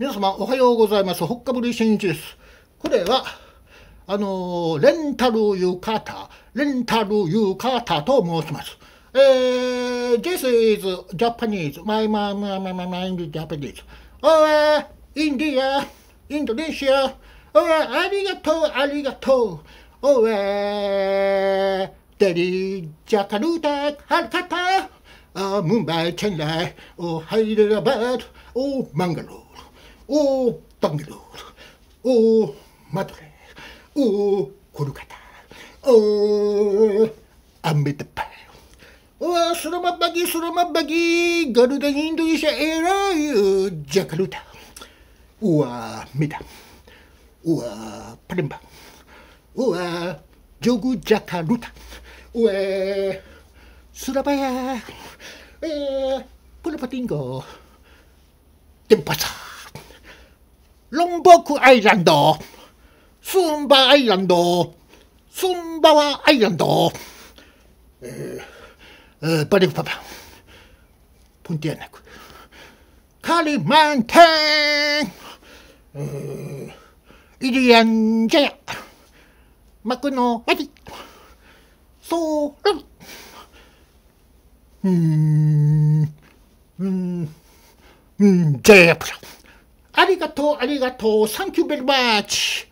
皆様おはようございます。ほっかぶりしんじです。これは、あのー、レンタル浴衣、レンタル浴衣と申します。えー、This is Japanese. My, my, my, my, my, my, m Japanese. Oh, India, Indonesia. Oh, ありがとう、ありがとう。Oh, デリ、ジャカルタ、ハルカタ。あ、ムンバイ、チェンライ、お、ハイレラバード、お、マンガロー。오 떡밀루 오 마도레 오 고루가다 오 안메드팔 와 수로마바기 수로마바기 가루다 인도이샤 에라유 어, 자카루다 우와 미다 우와 파림바 우와 조구 자카루다 우와 수라바야 에 폴라파팅고 템파사 ロンボクアイランド、スンバアイランド、スンバワアイランド、えー、バリクパパ、ポンティアナク、カリマンテン、えー、イリアンジェア、マクノワディ、ソーラビ、うーん、うーん、ジェープラ。ありがとう、ありがとう、サンキューベルマッチ